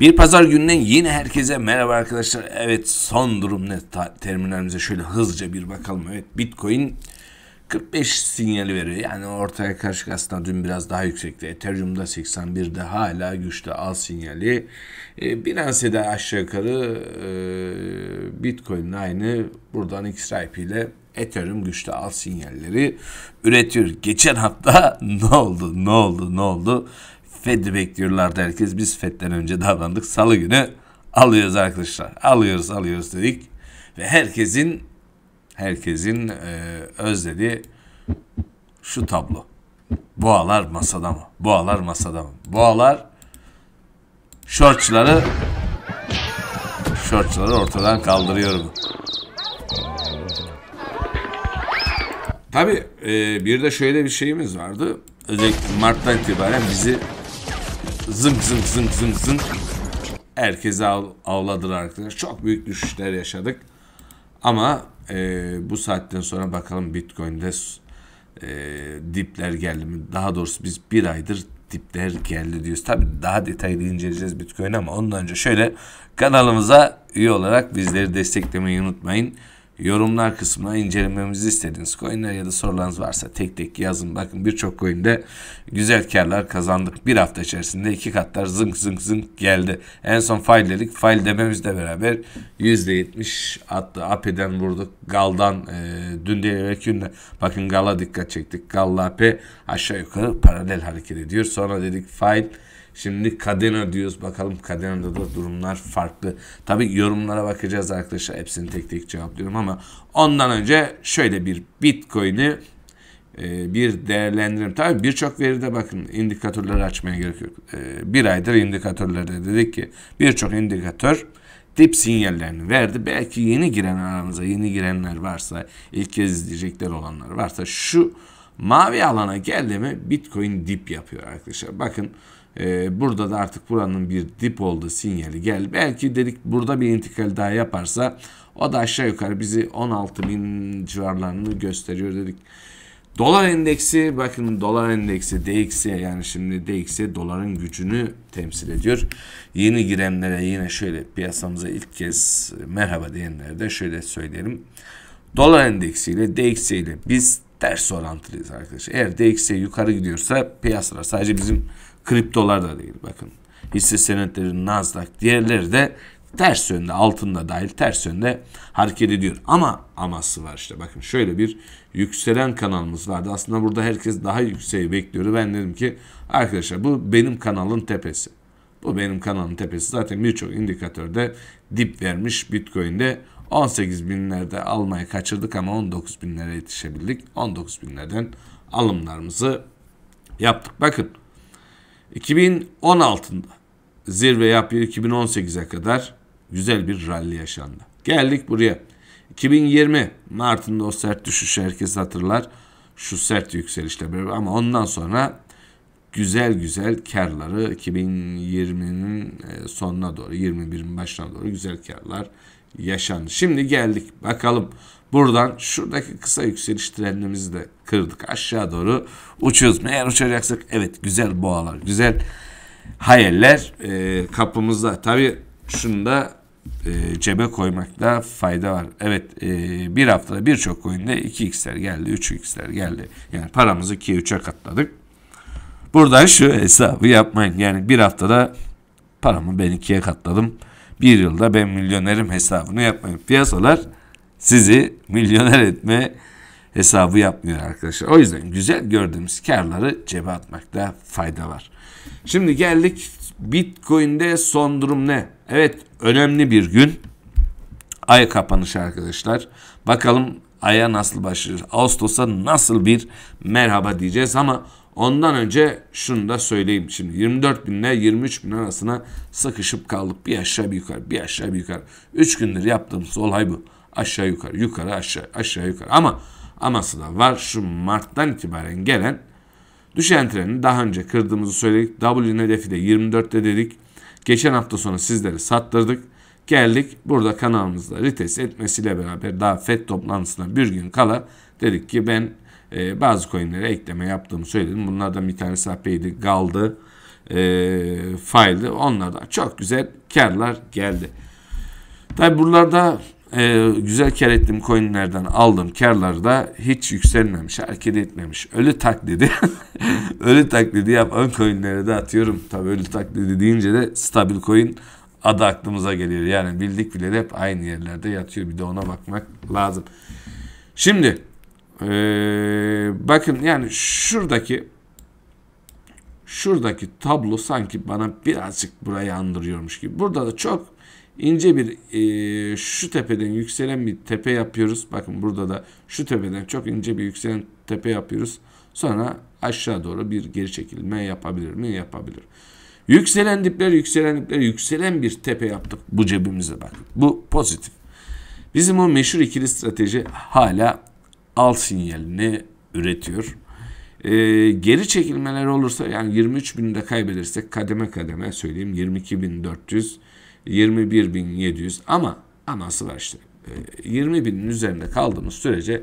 Bir pazar gününe yine herkese merhaba arkadaşlar. Evet son durum ne terminalimize şöyle hızlıca bir bakalım. Evet Bitcoin 45 sinyali veriyor. Yani ortaya karşı aslında dün biraz daha yüksekti. Ethereum'da 81'de hala güçlü al sinyali. E, Binance de aşağı yukarı e, Bitcoin'in aynı. Buradan XRP ile Ethereum güçlü al sinyalleri üretiyor. Geçen hafta ne oldu? Ne oldu? Ne oldu? Fed bekliyorlardı herkes. Biz Fed'den önce davrandık. Salı günü alıyoruz arkadaşlar. Alıyoruz alıyoruz dedik. Ve herkesin herkesin e, özlediği şu tablo. Boğalar masada mı? Boğalar masada mı? Boğalar şortçları şortçları ortadan kaldırıyorum. Tabi e, bir de şöyle bir şeyimiz vardı. Özellikle Mart'tan itibaren bizi Zınk zınk zınk zınk zınk. Herkesi av, avladılar arkadaşlar. Çok büyük düşüşler yaşadık. Ama e, bu saatten sonra bakalım Bitcoin'de e, dipler geldi mi? Daha doğrusu biz bir aydır dipler geldi diyoruz. Tabi daha detaylı inceleyeceğiz Bitcoin ama ondan önce şöyle kanalımıza üye olarak bizleri desteklemeyi unutmayın yorumlar kısmına incelememizi istediğiniz coinler ya da sorularınız varsa tek tek yazın. Bakın birçok coinde güzel karlar kazandık. Bir hafta içerisinde iki katlar zınk zınk zınk geldi. En son file dedik. File dememizle beraber %70 attı. AP'den vurduk. Gal'dan e, dün değil evvelki günde bakın Gal'a dikkat çektik. Gal'la AP aşağı yukarı paralel hareket ediyor. Sonra dedik file Şimdi Cadena diyoruz. Bakalım Cadena'da da durumlar farklı. Tabi yorumlara bakacağız arkadaşlar. Hepsini tek tek cevaplıyorum ama ondan önce şöyle bir Bitcoin'i e, bir değerlendirelim. Tabii birçok veride bakın indikatörleri açmaya gerek yok. E, bir aydır indikatörlerde dedik ki birçok indikatör dip sinyallerini verdi. Belki yeni giren aramıza yeni girenler varsa ilk kez izleyecekler olanlar varsa şu mavi alana geldi mi Bitcoin dip yapıyor arkadaşlar. Bakın ee, burada da artık buranın bir dip oldu sinyali gel. Belki dedik burada bir intikal daha yaparsa o da aşağı yukarı bizi 16 bin civarlarını gösteriyor dedik. Dolar endeksi bakın dolar endeksi DXY yani şimdi DXY doların gücünü temsil ediyor. Yeni girenlere yine şöyle piyasamıza ilk kez merhaba diyenlere de şöyle söyleyelim. Dolar endeksi ile DXY ile biz ters orantılıyız arkadaşlar. Eğer DXY yukarı gidiyorsa piyasalar sadece bizim Kriptolar da değil bakın. Hisse senetleri Nasdaq diğerleri de ters yönde altında dahil ters yönde hareket ediyor. Ama aması var işte bakın şöyle bir yükselen kanalımız vardı. Aslında burada herkes daha yükseği bekliyordu. Ben dedim ki arkadaşlar bu benim kanalın tepesi. Bu benim kanalın tepesi. Zaten birçok indikatörde dip vermiş Bitcoin'de 18 binlerde almayı kaçırdık ama 19 binlere yetişebildik. 19 binlerden alımlarımızı yaptık. Bakın 2016'da zirve yapıyor 2018'e kadar güzel bir rally yaşandı. Geldik buraya. 2020 Mart'ında o sert düşüş herkes hatırlar. Şu sert yükselişle beraber ama ondan sonra güzel güzel karları 2020'nin e, sonuna doğru 21'in başına doğru güzel karlar yaşandı. Şimdi geldik bakalım Buradan şuradaki kısa yükseliş trendimizi de kırdık. Aşağı doğru uçuyoruz. Eğer uçacaksak evet güzel boğalar, güzel hayaller e, kapımızda. Tabii şunu da e, cebe koymakta fayda var. Evet e, bir haftada birçok coin'de 2x'ler geldi, 3x'ler geldi. Yani paramızı 2'ye 3'e katladık. Buradan şu hesabı yapmayın. Yani bir haftada paramı ben ikiye katladım. Bir yılda ben milyonerim hesabını yapmayın. Piyasalar sizi milyoner etme hesabı yapmıyor arkadaşlar. O yüzden güzel gördüğümüz karları cebe atmakta fayda var. Şimdi geldik Bitcoin'de son durum ne? Evet önemli bir gün. Ay kapanışı arkadaşlar. Bakalım aya nasıl başlıyor? Ağustos'a nasıl bir merhaba diyeceğiz ama ondan önce şunu da söyleyeyim. Şimdi 24 bin ile 23 bin arasına sıkışıp kaldık. Bir aşağı bir yukarı, bir aşağı bir yukarı. 3 gündür yaptığımız olay bu aşağı yukarı yukarı aşağı aşağı yukarı ama aması da var şu Mart'tan itibaren gelen düşen treni daha önce kırdığımızı söyledik. W'nin hedefi de 24'te dedik. Geçen hafta sonu sizleri sattırdık. Geldik burada kanalımızda rites etmesiyle beraber daha FED toplantısına bir gün kala dedik ki ben e, bazı coinlere ekleme yaptığımı söyledim. Bunlardan bir tanesi AP'ydi, GAL'dı, e, FILE'di. Onlardan çok güzel karlar geldi. Tabi buralarda e, güzel kar ettim coinlerden aldım karlar da hiç yükselmemiş, hareket etmemiş. Ölü taklidi, ölü taklidi yap, ön coinlere de atıyorum. Tabii ölü taklidi deyince de stabil coin adı aklımıza geliyor. Yani bildik bile hep aynı yerlerde yatıyor. Bir de ona bakmak lazım. Şimdi ee, bakın yani şuradaki şuradaki tablo sanki bana birazcık burayı andırıyormuş gibi. Burada da çok ince bir e, şu tepeden yükselen bir tepe yapıyoruz. Bakın burada da şu tepeden çok ince bir yükselen tepe yapıyoruz. Sonra aşağı doğru bir geri çekilme yapabilir mi? Yapabilir. Yükselen dipler, yükselen dipler, yükselen bir tepe yaptık bu cebimize bak. Bu pozitif. Bizim o meşhur ikili strateji hala al sinyalini üretiyor. Ee, geri çekilmeler olursa yani 23 binde kaybedersek kademe kademe söyleyeyim 22.400 21.700 ama aması var işte. 20 binin üzerinde kaldığımız sürece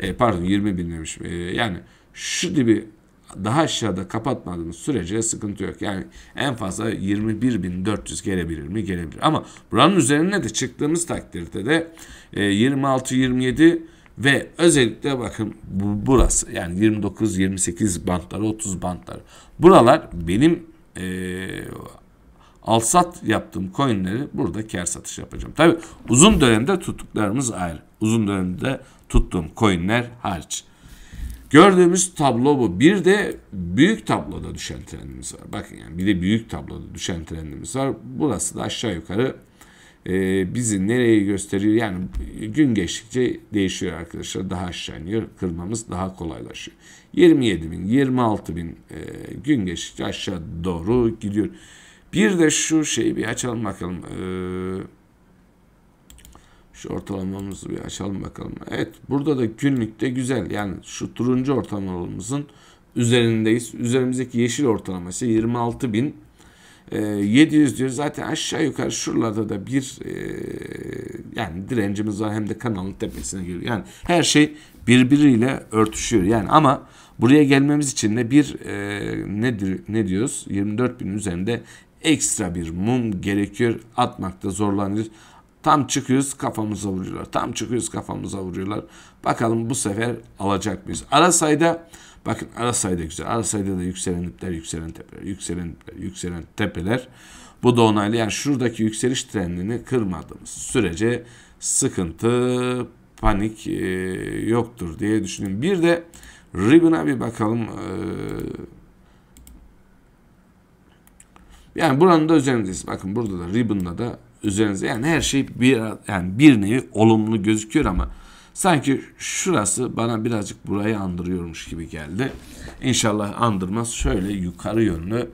e, pardon 20 bin demiş. E, yani şu gibi daha aşağıda kapatmadığımız sürece sıkıntı yok. Yani en fazla 21.400 gelebilir mi? Gelebilir. Ama buranın üzerine de çıktığımız takdirde de 26-27 e, ve özellikle bakın bu, burası yani 29-28 bantları 30 bantları. Buralar benim e, alsat yaptığım coinleri burada kar satış yapacağım. Tabi uzun dönemde tuttuklarımız ayrı. Uzun dönemde tuttuğum coinler hariç. Gördüğümüz tablo bu. Bir de büyük tabloda düşen trendimiz var. Bakın yani bir de büyük tabloda düşen trendimiz var. Burası da aşağı yukarı e, bizi nereye gösteriyor? Yani gün geçtikçe değişiyor arkadaşlar. Daha aşağı iniyor. Kırmamız daha kolaylaşıyor. 27 bin, 26 bin e, gün geçtikçe aşağı doğru gidiyor. Bir de şu şeyi bir açalım bakalım. Ee, şu ortalamamızı bir açalım bakalım. Evet burada da günlükte güzel. Yani şu turuncu ortalamamızın üzerindeyiz. Üzerimizdeki yeşil ortalaması 26 bin. 700 ee, diyor zaten aşağı yukarı şuralarda da bir e, yani direncimiz var hem de kanalın tepesine geliyor. Yani her şey birbiriyle örtüşüyor. Yani ama buraya gelmemiz için de bir e, ne, ne diyoruz? 24 bin üzerinde ekstra bir mum gerekir Atmakta zorlanıyoruz. Tam çıkıyoruz kafamıza vuruyorlar. Tam çıkıyoruz kafamıza vuruyorlar. Bakalım bu sefer alacak mıyız? Arasay'da bakın Arasay'da güzel. Arasay'da da yükselen dipler, yükselen tepeler, yükselen dipler, yükselen tepeler. Bu da yani şuradaki yükseliş trendini kırmadığımız sürece sıkıntı, panik e, yoktur diye düşünün Bir de Ribbon'a bir bakalım. E, yani buranın da üzerindeyiz. Bakın burada da ribbon'da da üzerinizde. Yani her şey bir yani bir nevi olumlu gözüküyor ama sanki şurası bana birazcık burayı andırıyormuş gibi geldi. İnşallah andırmaz. Şöyle yukarı yönlü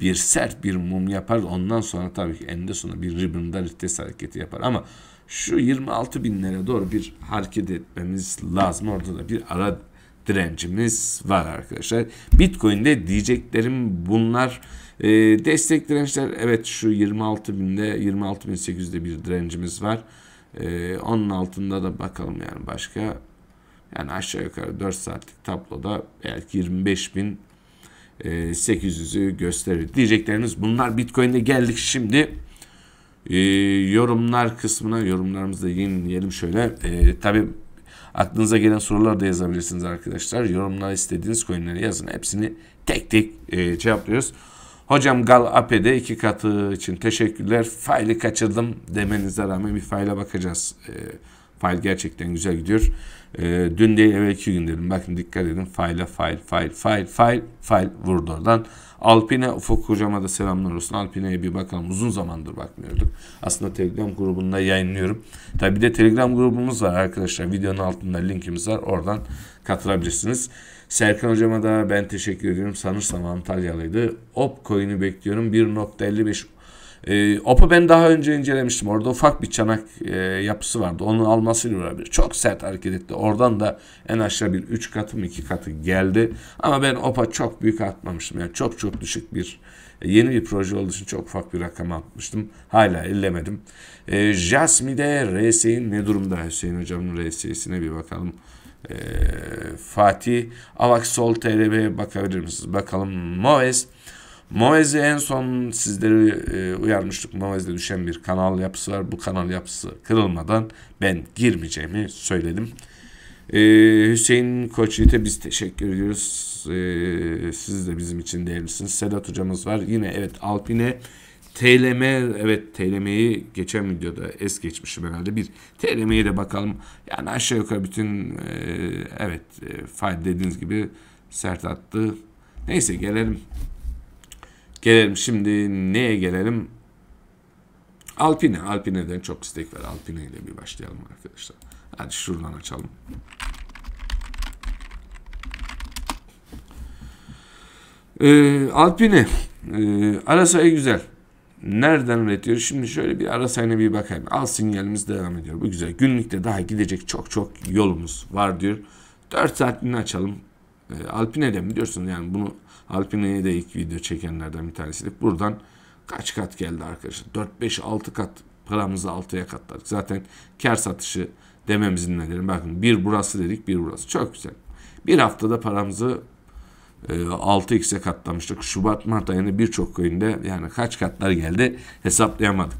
bir sert bir mum yapar. Ondan sonra tabii ki eninde sonunda bir ribbon'da litres hareketi yapar. Ama şu 26 binlere doğru bir hareket etmemiz lazım. Orada da bir ara direncimiz var arkadaşlar. Bitcoin'de diyeceklerim bunlar. E, destek dirençler evet şu 26.000'de 26.800'de bir direncimiz var. E, onun altında da bakalım yani başka. Yani aşağı yukarı 4 saatlik tabloda belki 25.000 800'ü e, gösterir. Diyecekleriniz bunlar Bitcoin'de geldik şimdi. E, yorumlar kısmına yorumlarımızı da yenileyelim şöyle. E, tabii Aklınıza gelen soruları da yazabilirsiniz arkadaşlar. Yorumlar istediğiniz coinleri yazın. Hepsini tek tek e, cevaplıyoruz. Hocam Gal Ape'de iki katı için teşekkürler. Faili kaçırdım demenize rağmen bir faile bakacağız. E, fail gerçekten güzel gidiyor. E, dün değil evvelki gün dedim. Bakın dikkat edin faile fail fail fail fail fail vurdu oradan. Alpine Ufuk hocama da selamlar olsun. Alpine'ye bir bakalım. Uzun zamandır bakmıyorduk. Aslında Telegram grubunda yayınlıyorum. Tabi bir de Telegram grubumuz var arkadaşlar. Videonun altında linkimiz var. Oradan katılabilirsiniz. Serkan hocama da ben teşekkür ediyorum. Sanırsam Antalyalıydı. Op Opcoin'i bekliyorum. 1.55 e, Oppo ben daha önce incelemiştim. Orada ufak bir çanak e, yapısı vardı. Onun almasıyla olabilir çok sert hareket etti. Oradan da en aşağı bir 3 katı mı 2 katı geldi. Ama ben Oppo çok büyük atmamıştım. Yani çok çok düşük bir e, yeni bir proje olduğu için çok ufak bir rakam atmıştım. Hala ellemedim. E, Jasmi'de RS'in ne durumda? Hüseyin Hocam'ın RS'sine bir bakalım. E, Fatih Avax Sol TRB'ye bakabilir misiniz? Bakalım Moes Moez'i en son sizleri e, uyarmıştık. Moez'de düşen bir kanal yapısı var. Bu kanal yapısı kırılmadan ben girmeyeceğimi söyledim. E, Hüseyin Koçyiğit'e biz teşekkür ediyoruz. E, siz de bizim için değerlisiniz. Sedat hocamız var. Yine evet Alpine TLM evet TLM'yi geçen videoda es geçmişim herhalde bir TLM'ye de bakalım. Yani aşağı yukarı bütün e, evet e, fayda dediğiniz gibi sert attı. Neyse gelelim Gelelim şimdi neye gelelim? Alpine. Alpine'den çok istek var. Alpine ile bir başlayalım arkadaşlar. Hadi şuradan açalım. Ee, Alpine. Ee, Arasay güzel. Nereden üretiyor? Şimdi şöyle bir Arasay'ına bir bakayım. Al sinyalimiz devam ediyor. Bu güzel. Günlükte daha gidecek çok çok yolumuz var diyor. 4 saatliğini açalım. Ee, Alpine'den biliyorsunuz yani bunu Alpine'ye de ilk video çekenlerden bir tanesiydik. Buradan kaç kat geldi arkadaşlar? 4-5-6 kat paramızı altıya katladık. Zaten kar satışı dememizin nedeni bakın bir burası dedik bir burası. Çok güzel. Bir haftada paramızı 6x'e e, katlamıştık. Şubat Mart ayında birçok köyünde yani kaç katlar geldi hesaplayamadık.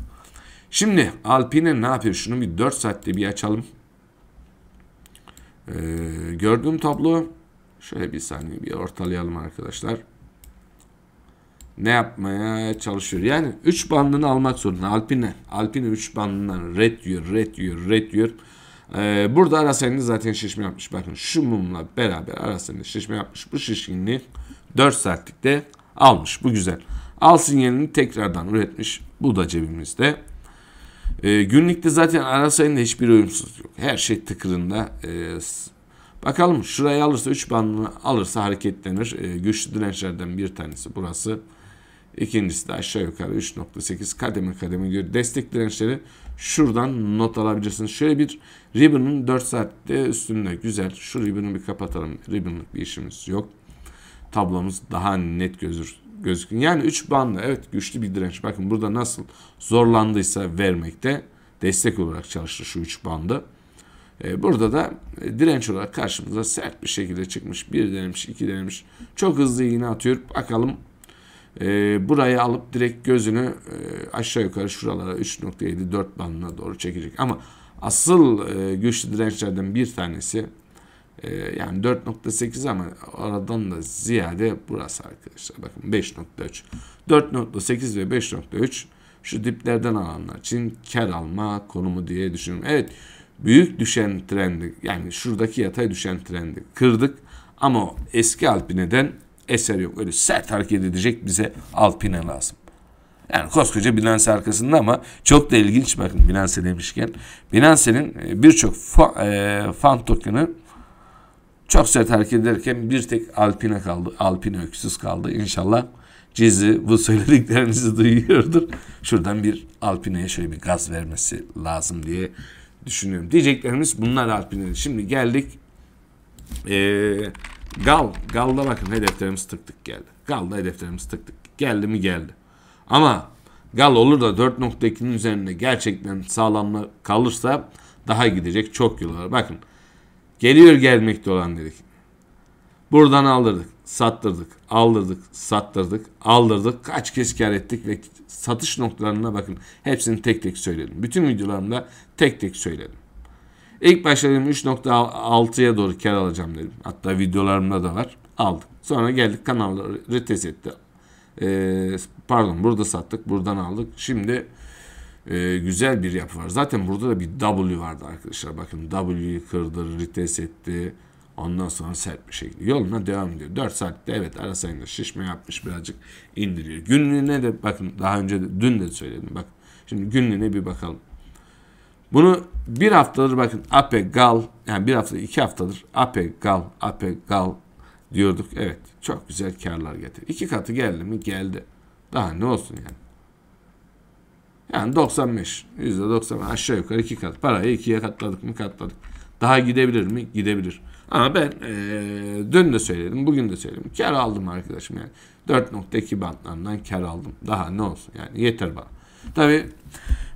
Şimdi Alpine ne yapıyor? Şunu bir 4 saatte bir açalım. Ee, gördüğüm tablo Şöyle bir saniye bir ortalayalım arkadaşlar. Ne yapmaya çalışıyor? Yani 3 bandını almak zorunda. Alpine. Alpine 3 bandından red diyor, red diyor, red diyor. Ee, burada Araseni zaten şişme yapmış. Bakın şu mumla beraber Araseni şişme yapmış. Bu şişkinliği 4 saatlikte almış. Bu güzel. Al sinyalini tekrardan üretmiş. Bu da cebimizde. Ee, günlükte zaten Araseni'de hiçbir uyumsuz yok. Her şey tıkırında. Ee, Bakalım şurayı alırsa 3 bandını alırsa hareketlenir. E, güçlü dirençlerden bir tanesi burası. İkincisi de aşağı yukarı 3.8 kademe kademe gidiyor. Destek dirençleri şuradan not alabilirsiniz. Şöyle bir ribbon'ın 4 saatte üstünde güzel. Şu ribbon'u bir kapatalım. Ribbon'lık bir işimiz yok. Tablomuz daha net gözür, gözükün. Yani 3 bandı evet güçlü bir direnç. Bakın burada nasıl zorlandıysa vermekte destek olarak çalıştı şu 3 bandı. E, burada da e, direnç olarak karşımıza sert bir şekilde çıkmış. Bir denemiş, iki denemiş. Çok hızlı iğne atıyor. Bakalım e, burayı alıp direkt gözünü aşağı yukarı şuralara 3.7 4 bandına doğru çekecek. Ama asıl güçlü dirençlerden bir tanesi yani 4.8 ama aradan da ziyade burası arkadaşlar. Bakın 5.3. 4.8 ve 5.3 şu diplerden alanlar için kar alma konumu diye düşünüyorum. Evet büyük düşen trendi yani şuradaki yatay düşen trendi kırdık ama eski Alpine'den eser yok. Öyle sert hareket edecek bize Alpine lazım. Yani koskoca Binance arkasında ama çok da ilginç bakın Binance demişken. Binance'nin e, birçok e, fan token'ı çok sert hareket ederken bir tek Alpine kaldı. Alpine öksüz kaldı. İnşallah Cizi bu söylediklerinizi duyuyordur. Şuradan bir Alpine'ye şöyle bir gaz vermesi lazım diye düşünüyorum. Diyeceklerimiz bunlar Alpin'in. Şimdi geldik ee, Gal. Gal'da bakın hedeflerimiz tık tık geldi. Gal'da hedeflerimiz tık tık. Geldi mi geldi. Ama Gal olur da 4.2'nin üzerinde gerçekten sağlamla kalırsa daha gidecek çok yıllar. Bakın geliyor gelmekte olan dedik. Buradan aldırdık sattırdık, aldırdık, sattırdık, aldırdık. Kaç kez kar ettik ve satış noktalarına bakın. Hepsini tek tek söyledim. Bütün videolarımda tek tek söyledim. İlk başta dedim 3.6'ya doğru kar alacağım dedim. Hatta videolarımda da var. Aldık. Sonra geldik kanalları retes etti. Ee, pardon burada sattık, buradan aldık. Şimdi e, güzel bir yapı var. Zaten burada da bir W vardı arkadaşlar. Bakın W kırdı, retes etti. Ondan sonra sert bir şekilde yoluna devam ediyor. 4 saatte evet arasayında şişme yapmış birazcık indiriyor. Günlüğüne de bakın daha önce de, dün de söyledim bak. Şimdi günlüğüne bir bakalım. Bunu bir haftadır bakın Ape Gal yani bir hafta iki haftadır Ape Gal Ape Gal diyorduk. Evet çok güzel karlar getir. İki katı geldi mi geldi. Daha ne olsun yani. Yani 95 %90 aşağı yukarı iki kat. Parayı ikiye katladık mı katladık. Daha gidebilir mi? Gidebilir. Ama ben e, dün de söyledim, bugün de söyledim. Kar aldım arkadaşım yani. 4.2 bantlarından kar aldım. Daha ne olsun yani yeter bana. Tabii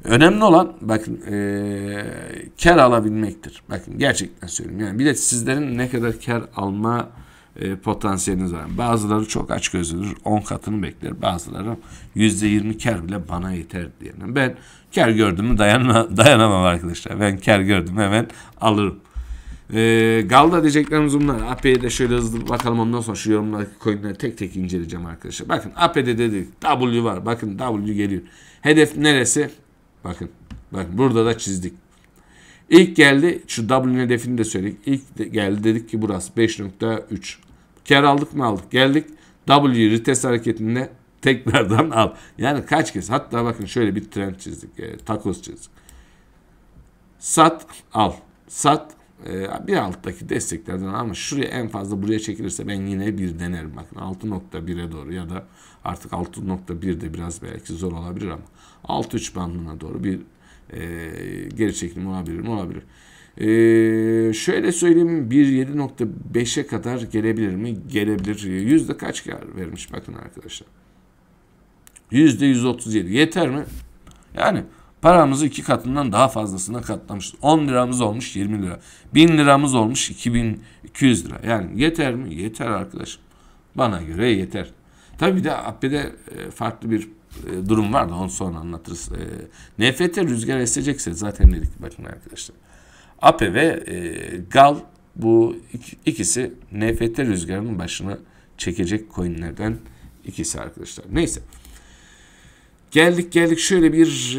önemli olan bakın e, kar alabilmektir. Bakın gerçekten söyleyeyim Yani bir de sizlerin ne kadar kar alma e, potansiyeliniz var. Bazıları çok aç gözlüdür. 10 katını bekler. Bazıları %20 kar bile bana yeter diyelim. Ben kar gördüm mü dayanma, dayanamam arkadaşlar. Ben kar gördüm hemen alırım. Ee, Galda diyeceklerimiz bunlar. AP'ye de şöyle hızlı bakalım ondan sonra şu yorumlardaki coinleri tek tek inceleyeceğim arkadaşlar. Bakın AP'de dedik W var. Bakın W geliyor. Hedef neresi? Bakın. Bakın burada da çizdik. İlk geldi şu W hedefini de söyledik. İlk de geldi dedik ki burası 5.3. Kar aldık mı aldık. Geldik W retest hareketinde tekrardan al. Yani kaç kez hatta bakın şöyle bir trend çizdik. E, takos çizdik. Sat al. Sat ee, bir alttaki desteklerden ama şuraya en fazla buraya çekilirse ben yine bir denerim. Bakın 6.1'e doğru ya da artık 6.1 de biraz belki zor olabilir ama 6.3 bandına doğru bir e, geri çekilme olabilir olabilir. Ee, şöyle söyleyeyim 1.7.5'e kadar gelebilir mi? Gelebilir. Yüzde kaç kar vermiş bakın arkadaşlar. Yüzde 137. Yeter mi? Yani Paramızı iki katından daha fazlasına katlamışız. 10 liramız olmuş 20 lira. 1000 liramız olmuş 2200 lira. Yani yeter mi? Yeter arkadaşım. Bana göre yeter. Tabii de AP'de e, farklı bir e, durum var da onu sonra anlatırız. E, NFT rüzgar esecekse zaten dedik bakın arkadaşlar. APE ve GAL bu ikisi NFT rüzgarının başını çekecek coinlerden ikisi arkadaşlar. Neyse. Geldik geldik şöyle bir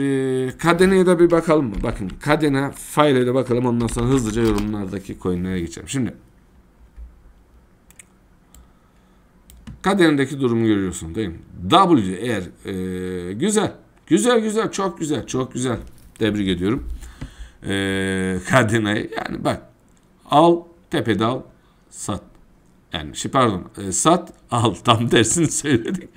e, Kadena'ya da bir bakalım mı? Bakın Kadena file'e de bakalım ondan sonra hızlıca yorumlardaki coin'lere geçelim. Şimdi Kadena'daki durumu görüyorsun değil mi? W eğer e, güzel. Güzel güzel çok güzel çok güzel. Tebrik ediyorum. E, Kadena'yı yani bak al tepede al sat. Yani şey pardon e, sat al tam tersini söyledik.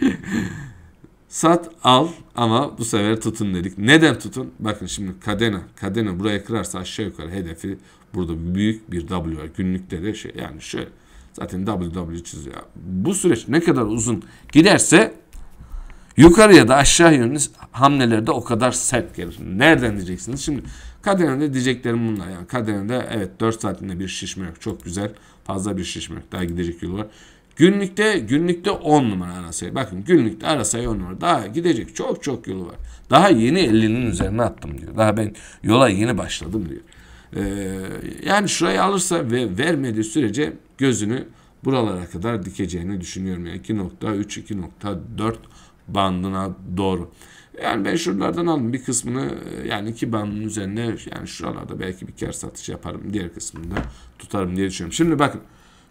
Sat al ama bu sefer tutun dedik. Neden tutun? Bakın şimdi kadena. Kadena buraya kırarsa aşağı yukarı hedefi burada büyük bir W var. Günlükte de şey yani şöyle. Zaten WW çiziyor. Bu süreç ne kadar uzun giderse yukarıya da aşağı yönlü hamlelerde o kadar sert gelir. Nereden diyeceksiniz? Şimdi kaderinde diyeceklerim bunlar. Yani kaderinde evet 4 saatinde bir şişme yok. Çok güzel. Fazla bir şişme yok. Daha gidecek yolu var. Günlükte günlükte 10 numara ana sayı. Bakın günlükte ara sayı 10 numara. Daha gidecek çok çok yolu var. Daha yeni 50'nin üzerine attım diyor. Daha ben yola yeni başladım diyor. Ee, yani şurayı alırsa ve vermediği sürece gözünü buralara kadar dikeceğini düşünüyorum. Yani 2.3 2.4 bandına doğru. Yani ben şuralardan aldım bir kısmını e, yani iki bandın üzerine yani şuralarda belki bir kere satış yaparım. Diğer kısmını da tutarım diye düşünüyorum. Şimdi bakın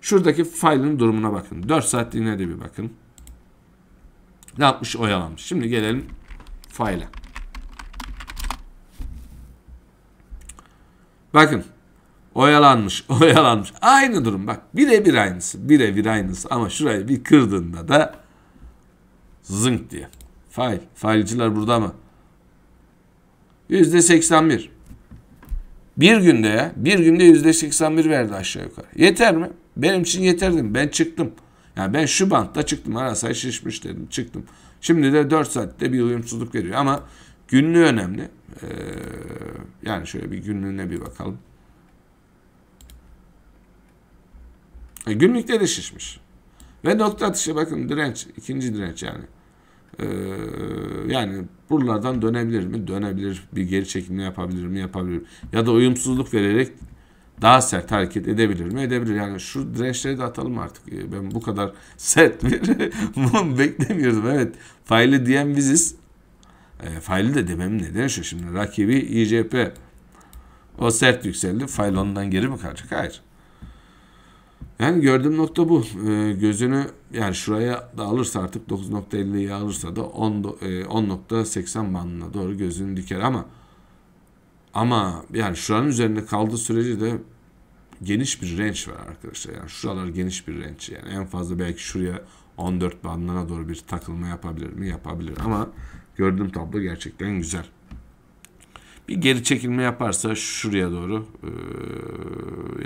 Şuradaki failin durumuna bakın. 4 saatliğine de bir bakın. Ne yapmış? Oyalanmış. Şimdi gelelim faile. Bakın. Oyalanmış, oyalanmış. Aynı durum bak. Birebir aynısı, birebir aynısı. Ama şurayı bir kırdığında da zınk diye. Fail. Failciler burada mı? 81. Bir günde ya. Bir günde 81 verdi aşağı yukarı. Yeter mi? Benim için yeterdim. Ben çıktım. Yani ben şu bantta çıktım. Arasay şişmiş dedim. Çıktım. Şimdi de 4 saatte bir uyumsuzluk veriyor. Ama günlüğü önemli. Ee, yani şöyle bir günlüğüne bir bakalım. E, günlükte de şişmiş. Ve nokta atışı bakın direnç. ikinci direnç yani. Ee, yani buralardan dönebilir mi? Dönebilir. Bir geri çekimle yapabilir mi? Yapabilir. Ya da uyumsuzluk vererek daha sert hareket edebilir mi? Edebilir. Yani şu dirençleri de atalım artık. Ee, ben bu kadar sert bir beklemiyordum. Evet. Faili diyen biziz. E, faili de demem neden şu şimdi. Rakibi İCP. O sert yükseldi. Fail ondan geri mi kalacak? Hayır. Yani gördüğüm nokta bu. E, gözünü yani şuraya da alırsa artık 9.50'yi alırsa da 10.80 e, 10 bandına doğru gözünü diker ama ama yani şuranın üzerinde kaldığı sürece de geniş bir range var arkadaşlar. Yani şuralar geniş bir range. Yani en fazla belki şuraya 14 bandına doğru bir takılma yapabilir mi? Yapabilir ama gördüğüm tablo gerçekten güzel. Bir geri çekilme yaparsa şuraya doğru ee,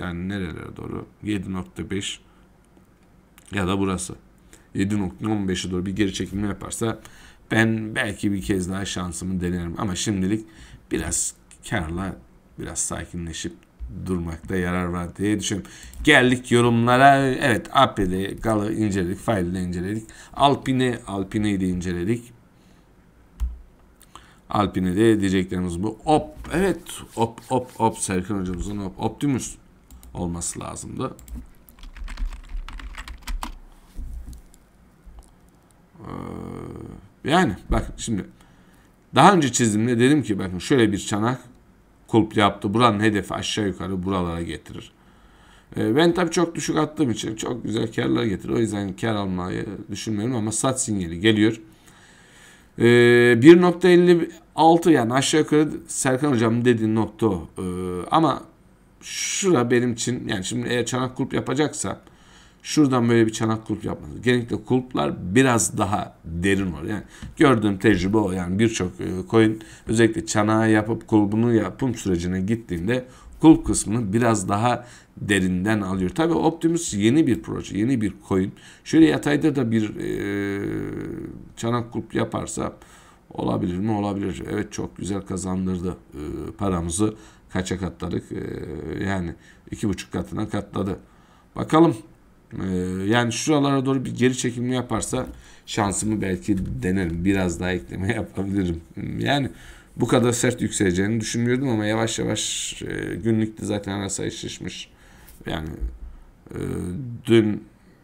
yani nerelere doğru 7.5 ya da burası 7.15'e doğru bir geri çekilme yaparsa ben belki bir kez daha şansımı denerim ama şimdilik biraz karla biraz sakinleşip durmakta yarar var diye düşünüyorum. Geldik yorumlara. Evet AP'de Gal'ı inceledik. fail'i inceledik. Alpine, Alpine'yi de inceledik. Alpine'de diyeceklerimiz bu. Op, evet. Op, op, op. Serkan hocamızın op. Optimus olması lazımdı. Ee, yani bak şimdi daha önce çizimde dedim ki bakın şöyle bir çanak kulp yaptı. Buranın hedefi aşağı yukarı buralara getirir. Ee, ben tabii çok düşük attığım için çok güzel karlar getirir. O yüzden kar almayı düşünmüyorum ama sat sinyali geliyor. 1.56 ee, yani aşağı yukarı Serkan hocam dediği nokta o. Ee, ama şura benim için yani şimdi eğer çanak kulp yapacaksa Şuradan böyle bir çanak kulp yapmanız. Genellikle kulplar biraz daha derin olur. Yani gördüğüm tecrübe o. Yani birçok e, koyun özellikle çanağı yapıp kulbunu yapım sürecine gittiğinde kulp kısmını biraz daha derinden alıyor. Tabi Optimus yeni bir proje, yeni bir koyun. Şöyle yatayda da bir e, çanak kulp yaparsa olabilir mi? Olabilir. Evet çok güzel kazandırdı e, paramızı. Kaça katladık? E, yani iki buçuk katına katladı. Bakalım ee, yani şuralara doğru bir geri çekilme yaparsa şansımı belki denerim. Biraz daha ekleme yapabilirim. Yani bu kadar sert yükseleceğini düşünmüyordum ama yavaş yavaş e, günlükte zaten arası eşleşmiş. Yani e, dün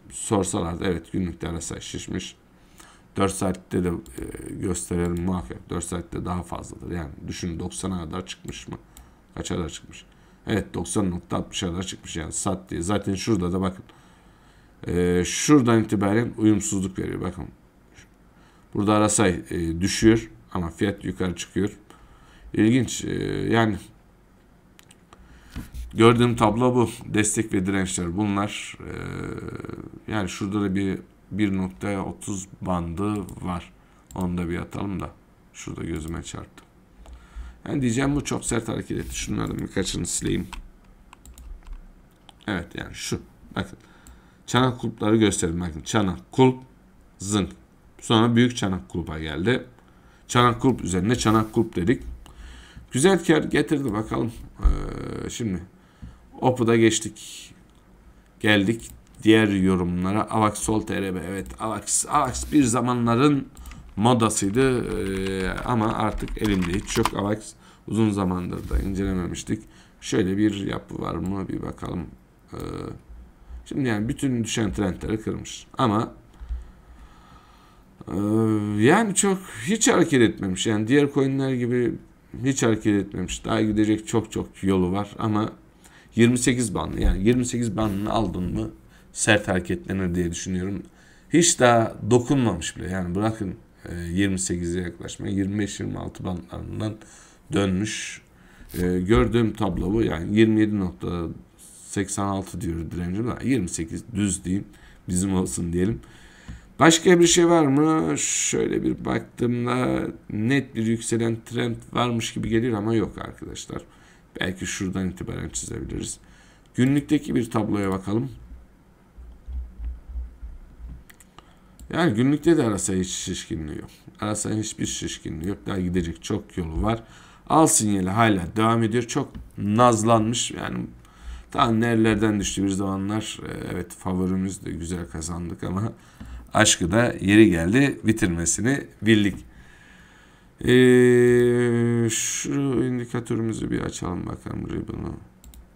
sorsalardı evet günlükte arası eşleşmiş. 4 saatte de e, gösterelim muhakkak. 4 saatte daha fazladır. Yani düşün 90'a kadar çıkmış mı? Kaça kadar çıkmış? Evet 90.60'a kadar çıkmış yani sat diye. Zaten şurada da bakın e, şuradan itibaren uyumsuzluk veriyor. Bakın burada Arasay e, düşüyor ama fiyat yukarı çıkıyor. İlginç e, yani gördüğüm tablo bu. Destek ve dirençler bunlar. E, yani şurada da bir 1.30 bandı var. Onu da bir atalım da şurada gözüme çarptı. Yani diyeceğim bu çok sert hareket etti. Şunlardan birkaçını sileyim. Evet yani şu. Bakın. Çanak kulpları gösterin. Bakın çanak kulp zınk. Sonra büyük çanak kulpa geldi. Çanak kulp üzerine çanak kulp dedik. Güzel kar getirdi bakalım. Ee, şimdi Opu'da geçtik. Geldik diğer yorumlara. Avax Sol TRB evet Avax, Avax bir zamanların modasıydı ee, ama artık elimde hiç yok Avax. Uzun zamandır da incelememiştik. Şöyle bir yapı var mı bir bakalım. Ee, Şimdi yani bütün düşen trendleri kırmış. Ama e, yani çok hiç hareket etmemiş. Yani diğer coinler gibi hiç hareket etmemiş. Daha gidecek çok çok yolu var ama 28 bandı yani 28 bandını aldın mı sert hareketlenir diye düşünüyorum. Hiç daha dokunmamış bile yani bırakın 28'e yaklaşma 25-26 bandlarından dönmüş. E, gördüğüm tablo bu yani 27 noktada 86 diyoruz direncimiz. 28 düz diyeyim. Bizim olsun diyelim. Başka bir şey var mı? Şöyle bir baktığımda net bir yükselen trend varmış gibi gelir ama yok arkadaşlar. Belki şuradan itibaren çizebiliriz. Günlükteki bir tabloya bakalım. Yani günlükte de arasaya hiç şişkinliği yok. Arasaya hiçbir şişkinliği yok. Daha gidecek çok yolu var. Al sinyali hala devam ediyor. Çok nazlanmış yani Ta nerelerden düştü bir zamanlar. Ee, evet favorimiz de güzel kazandık ama aşkı da yeri geldi bitirmesini bildik. Ee, şu indikatörümüzü bir açalım bakalım ribbon'u.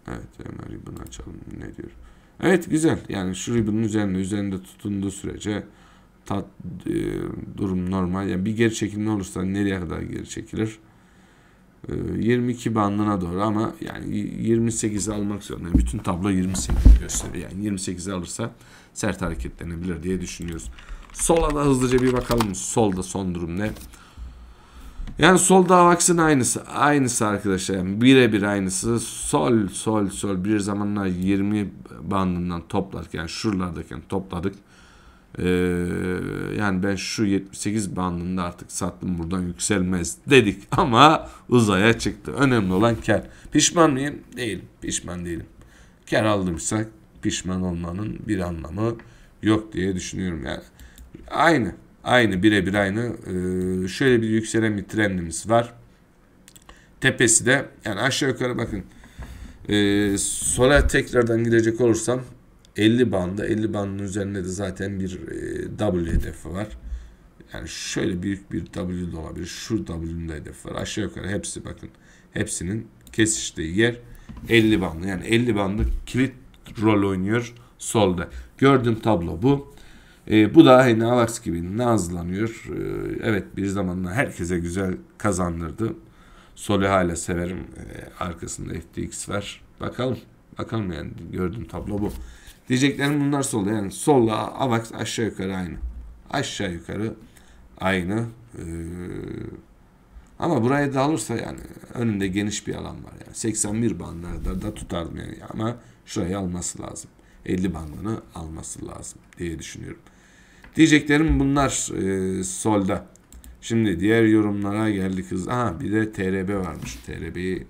Evet hemen ribbon'u açalım ne diyor. Evet güzel yani şu ribbon'un üzerinde üzerinde tutunduğu sürece tat, e, durum normal. Yani bir geri çekilme olursa nereye kadar geri çekilir? 22 ee, bandına doğru ama yani 28 almak zorunda. Bütün tablo 28 gösteriyor. Yani 28 alırsa sert hareketlenebilir diye düşünüyoruz. Sola da hızlıca bir bakalım. Solda son durum ne? Yani solda AVAX'ın aynısı. Aynısı arkadaşlar. Yani birebir aynısı. Sol, sol, sol. Bir zamanlar 20 bandından toplarken şuralardayken topladık. Ee, yani ben şu 78 bandında artık sattım buradan yükselmez dedik ama uzaya çıktı. Önemli olan kar. Pişman mıyım? Değilim. Pişman değilim. Kar aldırsak pişman olmanın bir anlamı yok diye düşünüyorum yani. Aynı. Aynı birebir aynı. Ee, şöyle bir yükselen bir trendimiz var. Tepesi de yani aşağı yukarı bakın. Ee, sola tekrardan gidecek olursam 50 bandı. 50 bandın üzerinde de zaten bir e, W hedefi var. Yani şöyle büyük bir W de olabilir. Şu W'nin de hedefi var. Aşağı yukarı hepsi bakın. Hepsinin kesiştiği yer 50 bandı. Yani 50 bandı kilit rol oynuyor solda. Gördüğüm tablo bu. E, bu da hani Avax gibi nazlanıyor. E, evet bir zamanla herkese güzel kazandırdı. Soli hala severim. E, arkasında FTX var. Bakalım. Bakalım yani gördüğüm tablo bu. Diyeceklerim bunlar solda. Yani solla avax aşağı yukarı aynı. Aşağı yukarı aynı. Ee, ama buraya dağılırsa yani önünde geniş bir alan var. Yani 81 bandlarda da tutardım yani. Ama şurayı alması lazım. 50 bandını alması lazım diye düşünüyorum. Diyeceklerim bunlar e, solda. Şimdi diğer yorumlara geldik hız. Aha bir de TRB varmış. TRB'yi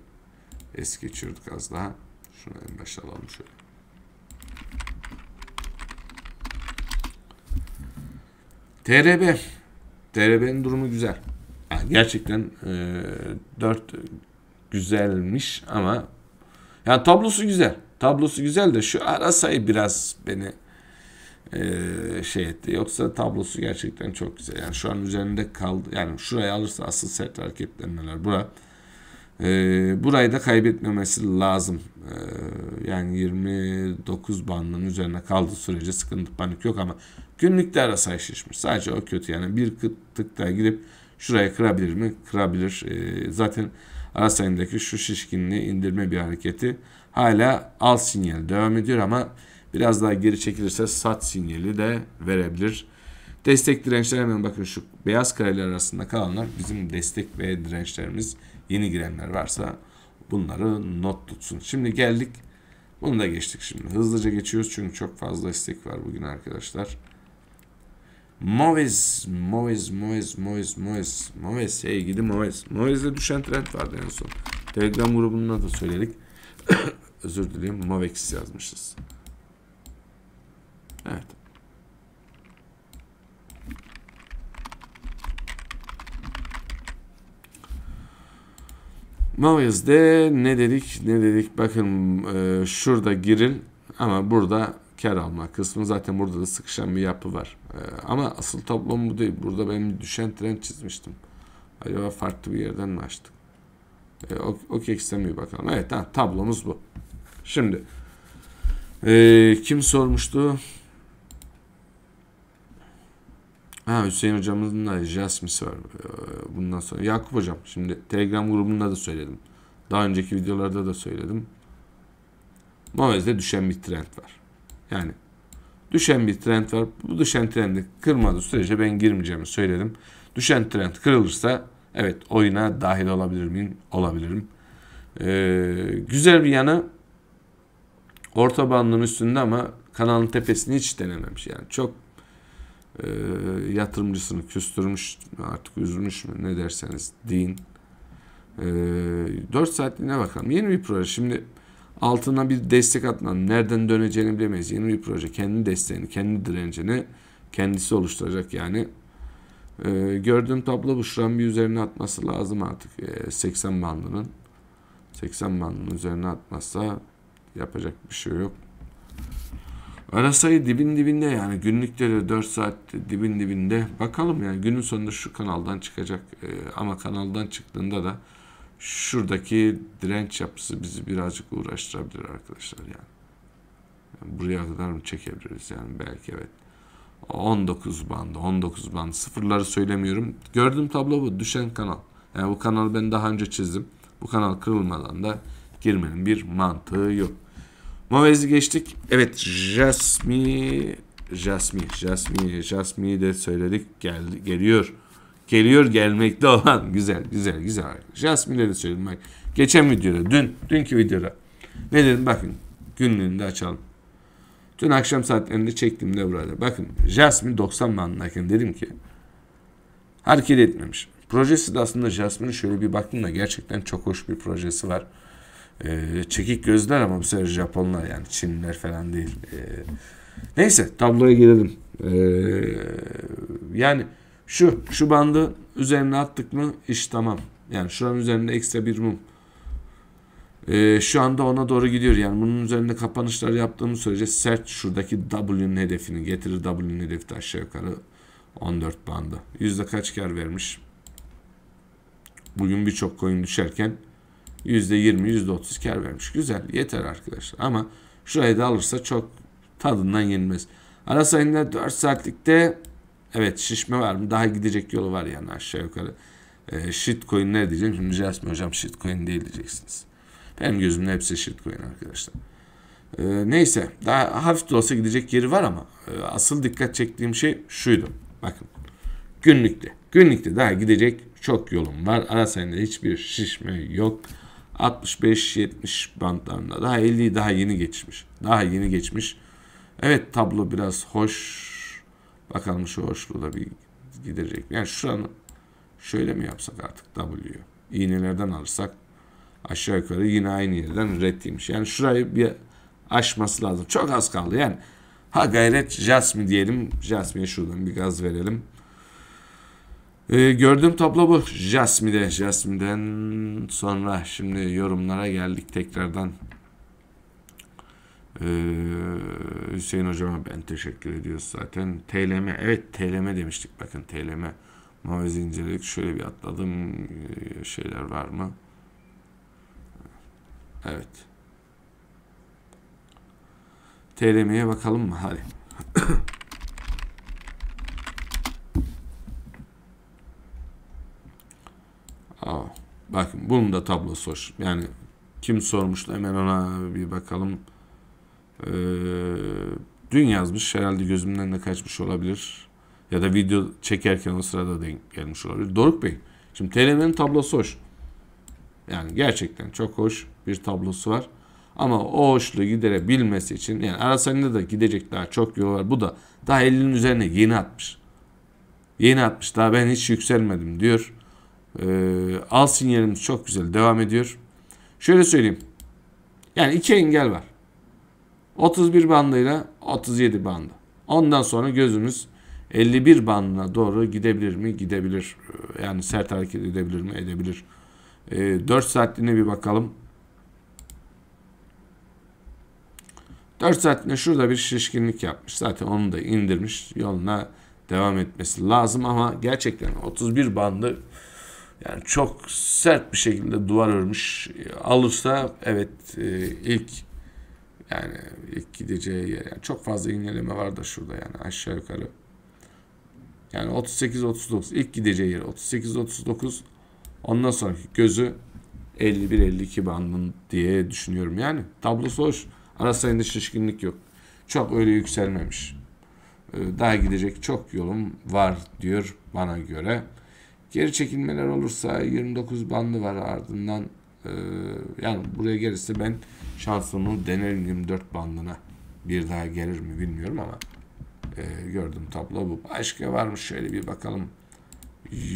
es geçirdik az daha. Şunu en başa alalım şöyle. TRB. TRB'nin durumu güzel. Yani gerçekten e, 4 güzelmiş ama yani tablosu güzel. Tablosu güzel de şu ara sayı biraz beni e, şey etti. Yoksa tablosu gerçekten çok güzel. Yani şu an üzerinde kaldı. Yani şurayı alırsa asıl sert hareketlenmeler bura. E, burayı da kaybetmemesi lazım. Ee, yani 29 bandının üzerine kaldığı sürece sıkıntı panik yok ama günlükte arasa şişmiş. Sadece o kötü yani bir tık daha gidip şuraya kırabilir mi? Kırabilir. E, zaten arasayındaki şu şişkinliği indirme bir hareketi hala al sinyali devam ediyor ama biraz daha geri çekilirse sat sinyali de verebilir. Destek dirençler hemen bakın şu beyaz kareler arasında kalanlar bizim destek ve dirençlerimiz yeni girenler varsa Bunları not tutsun. Şimdi geldik. Bunu da geçtik şimdi. Hızlıca geçiyoruz çünkü çok fazla istek var bugün arkadaşlar. Movies, Movies, Movies, Movies, Movies, Hey gidi Movies. Movies'e düşen trend vardı en son. Telegram grubunda da söyledik. Özür dileyim, Movex yazmışız. Evet, Maviz'de ne dedik ne dedik bakın e, şurada giril ama burada kar alma kısmı zaten burada da sıkışan bir yapı var. E, ama asıl tablom bu değil. Burada benim düşen trend çizmiştim. Acaba farklı bir yerden mi açtık? E, o, o kekseme bakalım. Evet ha, tablomuz bu. Şimdi e, kim sormuştu? Ha Hüseyin hocamızın da Jasmis var e, bundan sonra. Yakup hocam şimdi Telegram grubunda da söyledim. Daha önceki videolarda da söyledim. Movez'de düşen bir trend var. Yani düşen bir trend var. Bu düşen trendi kırmadığı sürece ben girmeyeceğimi söyledim. Düşen trend kırılırsa evet oyuna dahil olabilir miyim? Olabilirim. Ee, güzel bir yanı orta bandın üstünde ama kanalın tepesini hiç denememiş. Yani çok e, yatırımcısını küstürmüş artık üzülmüş mü ne derseniz din. E, 4 saatliğine bakalım. Yeni bir proje. Şimdi altına bir destek atman nereden döneceğini bilemeyiz. Yeni bir proje. Kendi desteğini, kendi direncini kendisi oluşturacak yani. E, gördüğüm tablo bu şuran bir üzerine atması lazım artık. E, ee, 80 bandının. 80 bandının üzerine atmazsa yapacak bir şey yok. Arasayı dibin dibinde yani günlükleri de 4 saat dibin dibinde. Bakalım yani günün sonunda şu kanaldan çıkacak ee, ama kanaldan çıktığında da şuradaki direnç yapısı bizi birazcık uğraştırabilir arkadaşlar yani. yani buraya kadar mı çekebiliriz yani belki evet. 19 bandı 19 bandı sıfırları söylemiyorum. Gördüğüm tablo bu düşen kanal. Yani bu kanalı ben daha önce çizdim. Bu kanal kırılmadan da girmenin bir mantığı yok. Mavez'i geçtik. Evet Jasmine, Jasmine, Jasmine Jasmi de söyledik. Gel, geliyor. Geliyor gelmekte olan. Güzel güzel güzel. Jasmi'de de söyledim. Bak, geçen videoda dün dünkü videoda. Ne dedim bakın günlüğünde açalım. Dün akşam saatlerinde çektim de burada. Bakın Jasmine 90 bandındayken dedim ki hareket etmemiş. Projesi de aslında Jasmine'in şöyle bir baktığımda gerçekten çok hoş bir projesi var. E, çekik gözler ama bu sefer Japonlar yani Çinliler falan değil. E, neyse tabloya gelelim. E, yani şu şu bandı üzerine attık mı iş tamam. Yani şuranın üzerinde ekstra bir mum. Ee, şu anda ona doğru gidiyor. Yani bunun üzerinde kapanışlar yaptığımız sürece sert şuradaki W'nin hedefini getirir. W'nin hedefi de aşağı yukarı 14 bandı. Yüzde kaç kar vermiş? Bugün birçok koyun düşerken %20, %30 kar vermiş. Güzel, yeter arkadaşlar. Ama şurayı da alırsa çok tadından yenilmez. Ara sayında 4 saatlikte evet şişme var mı? Daha gidecek yolu var yani aşağı yukarı. E, ee, shitcoin ne diyeceğim? Şimdi Jasmine hocam shitcoin değil diyeceksiniz. Benim gözümde hepsi shitcoin arkadaşlar. E, neyse daha hafif de olsa gidecek yeri var ama e, asıl dikkat çektiğim şey şuydu. Bakın günlükte. Günlükte daha gidecek çok yolum var. Ara sayında hiçbir şişme yok. 65-70 bandlarında. Daha 50'yi daha yeni geçmiş. Daha yeni geçmiş. Evet tablo biraz hoş. Bakalım şu hoşluğu da bir giderecek. Yani şuranı şöyle mi yapsak artık W. İğnelerden alırsak aşağı yukarı yine aynı yerden üretilmiş. Yani şurayı bir aşması lazım. Çok az kaldı yani. Ha gayret Jasmine diyelim. Jasmine'e şuradan bir gaz verelim. Ee, gördüğüm tablo bu. Jasmine'den, Jasmine'den sonra şimdi yorumlara geldik tekrardan. Ee, Hüseyin hocama ben teşekkür ediyoruz zaten. TLM, evet TLM demiştik bakın TLM. Mavi zincirlik Şöyle bir atladım. Ee, şeyler var mı? Evet. TLM'ye bakalım mı? Hadi. Ha, bakın bunun da tablosu hoş. Yani kim sormuştu hemen ona bir bakalım. Ee, dün yazmış herhalde gözümden de kaçmış olabilir. Ya da video çekerken o sırada denk gelmiş olabilir. Doruk Bey şimdi TLM'nin tablosu hoş. Yani gerçekten çok hoş bir tablosu var. Ama o hoşluğu giderebilmesi için yani Arasan'da da gidecek daha çok yol var. Bu da daha elinin üzerine yeni atmış. Yeni atmış daha ben hiç yükselmedim diyor. Ee, al sinyalimiz çok güzel devam ediyor. Şöyle söyleyeyim. Yani iki engel var. 31 bandıyla 37 bandı. Ondan sonra gözümüz 51 bandına doğru gidebilir mi? Gidebilir. Ee, yani sert hareket edebilir mi? Edebilir. Ee, 4 saatliğine bir bakalım. 4 saatinde şurada bir şişkinlik yapmış. Zaten onu da indirmiş. Yoluna devam etmesi lazım ama gerçekten 31 bandı yani çok sert bir şekilde duvar örmüş. E, alırsa evet e, ilk yani ilk gideceği yer. Yani çok fazla ineleme var da şurada yani aşağı yukarı. Yani 38-39 ilk gideceği yer 38-39 ondan sonraki gözü 51-52 bandın diye düşünüyorum yani. Tablosu hoş. Ara sayında şişkinlik yok. Çok öyle yükselmemiş. E, daha gidecek çok yolum var diyor bana göre. Geri çekilmeler olursa 29 bandı var ardından e, yani buraya gelirse ben şansımı denerim 24 bandına. Bir daha gelir mi bilmiyorum ama e, gördüm tablo bu. Başka var mı? Şöyle bir bakalım.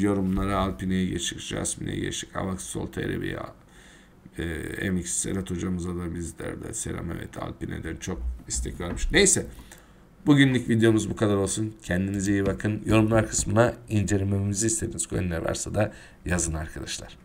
Yorumlara Alpine'ye geçtik, Jasmine'ye geçtik. Avax Sol TRB'ye e, MX Serhat hocamıza da bizler de selam evet Alpine'den çok istek vermiş. Neyse. Bugünlük videomuz bu kadar olsun. Kendinize iyi bakın. Yorumlar kısmına incelememizi istediğiniz konular varsa da yazın arkadaşlar.